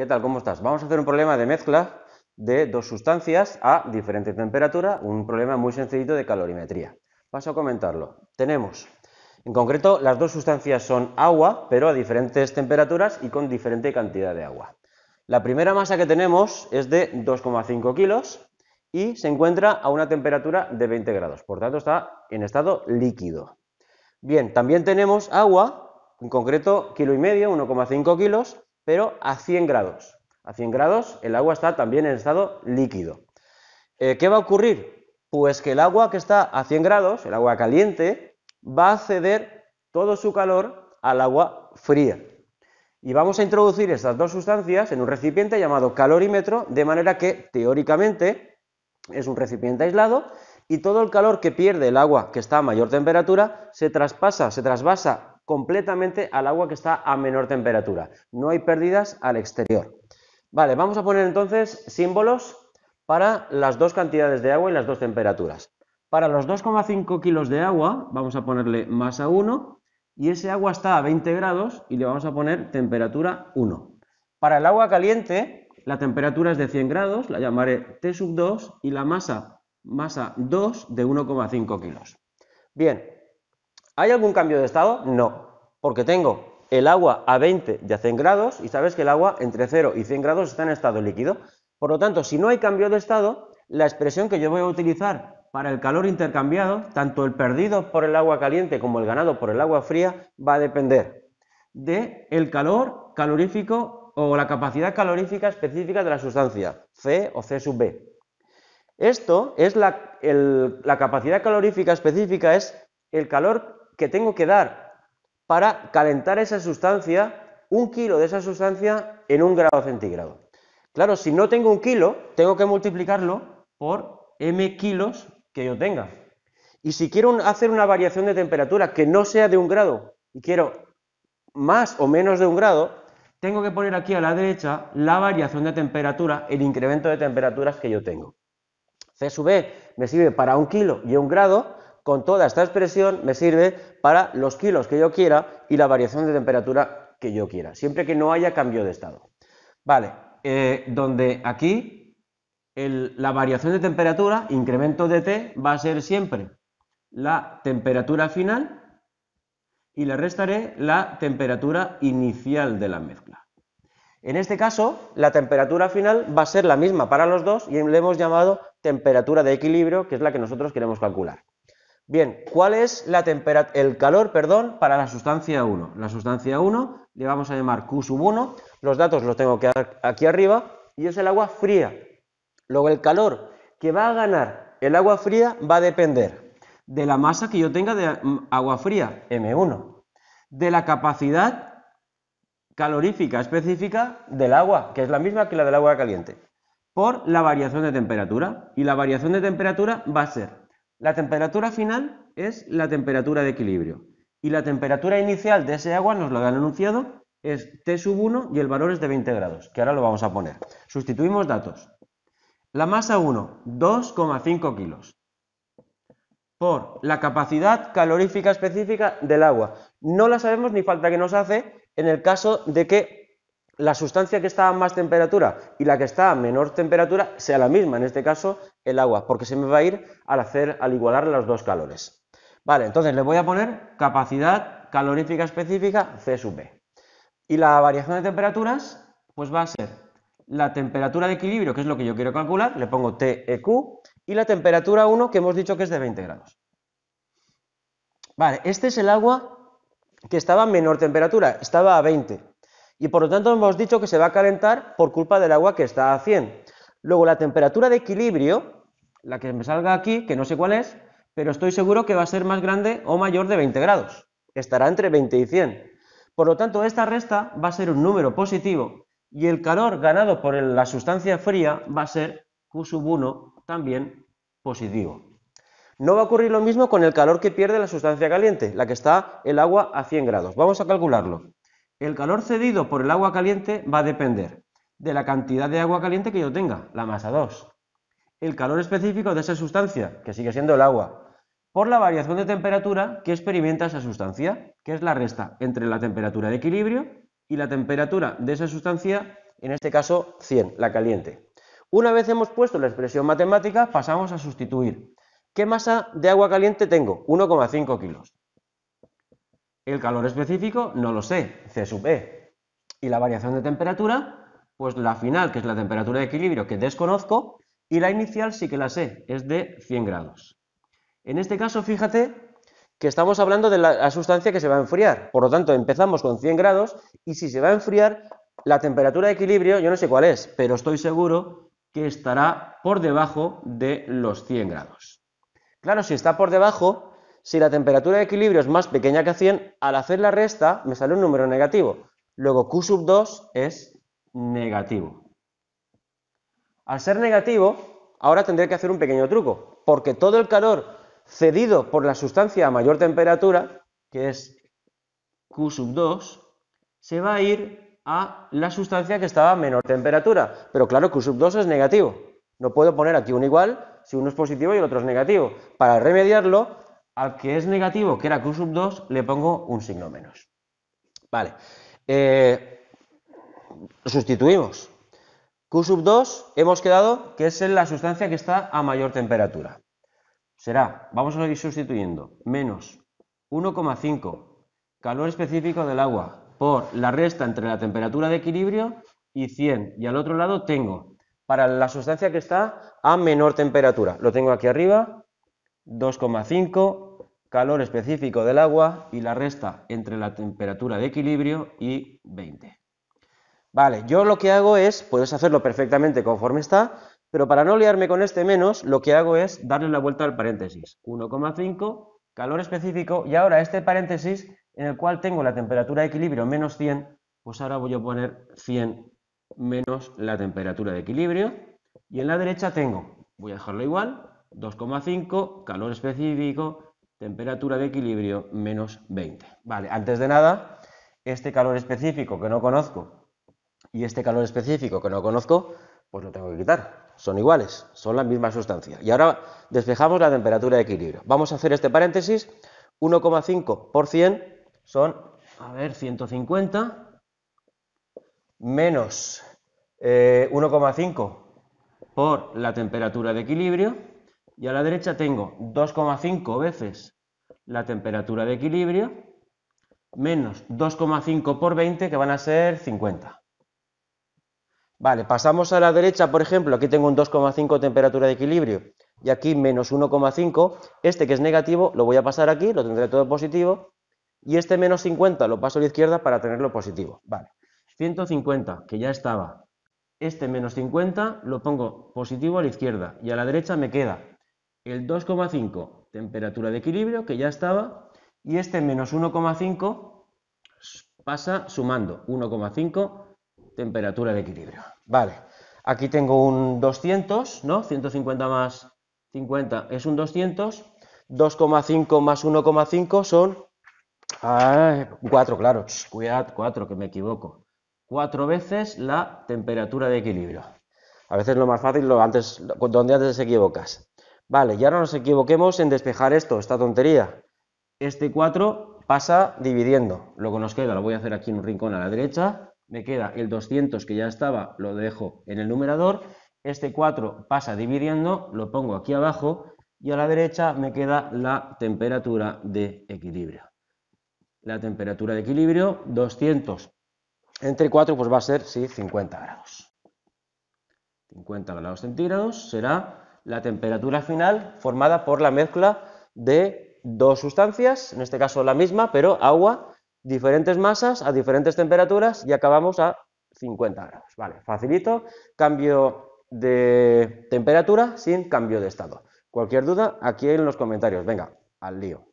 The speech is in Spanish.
¿Qué tal? ¿Cómo estás? Vamos a hacer un problema de mezcla de dos sustancias a diferente temperatura, un problema muy sencillito de calorimetría. Paso a comentarlo. Tenemos, en concreto, las dos sustancias son agua, pero a diferentes temperaturas y con diferente cantidad de agua. La primera masa que tenemos es de 2,5 kilos y se encuentra a una temperatura de 20 grados, por tanto está en estado líquido. Bien, también tenemos agua, en concreto kilo y medio, 1,5 kilos, pero a 100 grados. A 100 grados el agua está también en estado líquido. Eh, ¿Qué va a ocurrir? Pues que el agua que está a 100 grados, el agua caliente, va a ceder todo su calor al agua fría. Y vamos a introducir estas dos sustancias en un recipiente llamado calorímetro, de manera que teóricamente es un recipiente aislado y todo el calor que pierde el agua que está a mayor temperatura se traspasa, se trasvasa completamente al agua que está a menor temperatura. No hay pérdidas al exterior. Vale, vamos a poner entonces símbolos para las dos cantidades de agua y las dos temperaturas. Para los 2,5 kilos de agua vamos a ponerle masa 1 y ese agua está a 20 grados y le vamos a poner temperatura 1. Para el agua caliente la temperatura es de 100 grados, la llamaré T sub 2 y la masa, masa 2 de 1,5 kilos. Bien, ¿Hay algún cambio de estado? No, porque tengo el agua a 20 y a 100 grados y sabes que el agua entre 0 y 100 grados está en estado líquido. Por lo tanto, si no hay cambio de estado, la expresión que yo voy a utilizar para el calor intercambiado, tanto el perdido por el agua caliente como el ganado por el agua fría, va a depender de el calor calorífico o la capacidad calorífica específica de la sustancia, C o C sub B. Esto es la, la capacidad calorífica específica, es el calor que tengo que dar para calentar esa sustancia, un kilo de esa sustancia en un grado centígrado. Claro, si no tengo un kilo, tengo que multiplicarlo por m kilos que yo tenga. Y si quiero hacer una variación de temperatura que no sea de un grado y quiero más o menos de un grado, tengo que poner aquí a la derecha la variación de temperatura, el incremento de temperaturas que yo tengo. C sub e me sirve para un kilo y un grado, con toda esta expresión me sirve para los kilos que yo quiera y la variación de temperatura que yo quiera, siempre que no haya cambio de estado. Vale, eh, donde aquí la variación de temperatura, incremento de T, va a ser siempre la temperatura final y le restaré la temperatura inicial de la mezcla. En este caso, la temperatura final va a ser la misma para los dos y le hemos llamado temperatura de equilibrio, que es la que nosotros queremos calcular. Bien, ¿cuál es la el calor, perdón, para la sustancia 1? La sustancia 1 le vamos a llamar Q 1, los datos los tengo que dar aquí arriba, y es el agua fría. Luego el calor que va a ganar el agua fría va a depender de la masa que yo tenga de mm, agua fría, M1, de la capacidad calorífica específica del agua, que es la misma que la del agua caliente, por la variación de temperatura. Y la variación de temperatura va a ser la temperatura final es la temperatura de equilibrio. Y la temperatura inicial de ese agua, nos lo han anunciado, es T1 y el valor es de 20 grados, que ahora lo vamos a poner. Sustituimos datos. La masa 1, 2,5 kilos. Por la capacidad calorífica específica del agua. No la sabemos ni falta que nos hace en el caso de que la sustancia que está a más temperatura y la que está a menor temperatura sea la misma, en este caso el agua, porque se me va a ir al hacer, al igualar los dos calores. Vale, entonces le voy a poner capacidad calorífica específica C sub B. Y la variación de temperaturas, pues va a ser la temperatura de equilibrio, que es lo que yo quiero calcular, le pongo TEQ, y la temperatura 1, que hemos dicho que es de 20 grados. Vale, este es el agua que estaba a menor temperatura, estaba a 20 y por lo tanto hemos dicho que se va a calentar por culpa del agua que está a 100. Luego la temperatura de equilibrio, la que me salga aquí, que no sé cuál es, pero estoy seguro que va a ser más grande o mayor de 20 grados. Estará entre 20 y 100. Por lo tanto, esta resta va a ser un número positivo y el calor ganado por la sustancia fría va a ser Q1 también positivo. No va a ocurrir lo mismo con el calor que pierde la sustancia caliente, la que está el agua a 100 grados. Vamos a calcularlo. El calor cedido por el agua caliente va a depender de la cantidad de agua caliente que yo tenga, la masa 2. El calor específico de esa sustancia, que sigue siendo el agua, por la variación de temperatura que experimenta esa sustancia, que es la resta entre la temperatura de equilibrio y la temperatura de esa sustancia, en este caso 100, la caliente. Una vez hemos puesto la expresión matemática, pasamos a sustituir. ¿Qué masa de agua caliente tengo? 1,5 kilos. El calor específico no lo sé, C sub E. Y la variación de temperatura, pues la final, que es la temperatura de equilibrio que desconozco, y la inicial sí que la sé, es de 100 grados. En este caso, fíjate que estamos hablando de la sustancia que se va a enfriar. Por lo tanto, empezamos con 100 grados y si se va a enfriar, la temperatura de equilibrio, yo no sé cuál es, pero estoy seguro que estará por debajo de los 100 grados. Claro, si está por debajo, si la temperatura de equilibrio es más pequeña que 100, al hacer la resta me sale un número negativo. Luego Q sub 2 es negativo. Al ser negativo, ahora tendré que hacer un pequeño truco, porque todo el calor cedido por la sustancia a mayor temperatura, que es Q sub 2, se va a ir a la sustancia que estaba a menor temperatura. Pero claro, Q sub 2 es negativo. No puedo poner aquí un igual si uno es positivo y el otro es negativo. Para remediarlo, al que es negativo, que era Q sub 2, le pongo un signo menos. Vale. Eh, sustituimos. Q sub 2 hemos quedado que es la sustancia que está a mayor temperatura. Será, vamos a ir sustituyendo, menos 1,5 calor específico del agua por la resta entre la temperatura de equilibrio y 100. Y al otro lado tengo, para la sustancia que está a menor temperatura, lo tengo aquí arriba, 2,5 calor específico del agua y la resta entre la temperatura de equilibrio y 20. Vale, yo lo que hago es, puedes hacerlo perfectamente conforme está, pero para no liarme con este menos, lo que hago es darle la vuelta al paréntesis. 1,5, calor específico, y ahora este paréntesis en el cual tengo la temperatura de equilibrio menos 100, pues ahora voy a poner 100 menos la temperatura de equilibrio. Y en la derecha tengo, voy a dejarlo igual, 2,5, calor específico, temperatura de equilibrio menos 20. Vale, antes de nada, este calor específico que no conozco y este calor específico que no conozco, pues lo tengo que quitar. Son iguales, son la misma sustancia. Y ahora despejamos la temperatura de equilibrio. Vamos a hacer este paréntesis. 1,5 por 100 son, a ver, 150 menos 1,5 eh, por la temperatura de equilibrio y a la derecha tengo 2,5 veces la temperatura de equilibrio menos 2,5 por 20 que van a ser 50. Vale, pasamos a la derecha, por ejemplo, aquí tengo un 2,5 temperatura de equilibrio y aquí menos 1,5. Este que es negativo lo voy a pasar aquí, lo tendré todo positivo y este menos 50 lo paso a la izquierda para tenerlo positivo. Vale, 150 que ya estaba. Este menos 50 lo pongo positivo a la izquierda y a la derecha me queda el 2,5, temperatura de equilibrio, que ya estaba, y este menos 1,5 pasa sumando 1,5, temperatura de equilibrio. Vale, aquí tengo un 200, ¿no? 150 más 50 es un 200, 2,5 más 1,5 son 4, ah, claro, cuidad, 4, que me equivoco. 4 veces la temperatura de equilibrio. A veces lo más fácil, lo antes, donde antes se equivocas. Vale, ya no nos equivoquemos en despejar esto, esta tontería. Este 4 pasa dividiendo. Lo que nos queda lo voy a hacer aquí en un rincón a la derecha. Me queda el 200 que ya estaba, lo dejo en el numerador. Este 4 pasa dividiendo, lo pongo aquí abajo y a la derecha me queda la temperatura de equilibrio. La temperatura de equilibrio, 200 entre 4 pues va a ser, sí, 50 grados. 50 grados centígrados será la temperatura final formada por la mezcla de dos sustancias, en este caso la misma, pero agua, diferentes masas a diferentes temperaturas y acabamos a 50 grados. Vale, facilito, cambio de temperatura sin cambio de estado. Cualquier duda, aquí en los comentarios. Venga, al lío.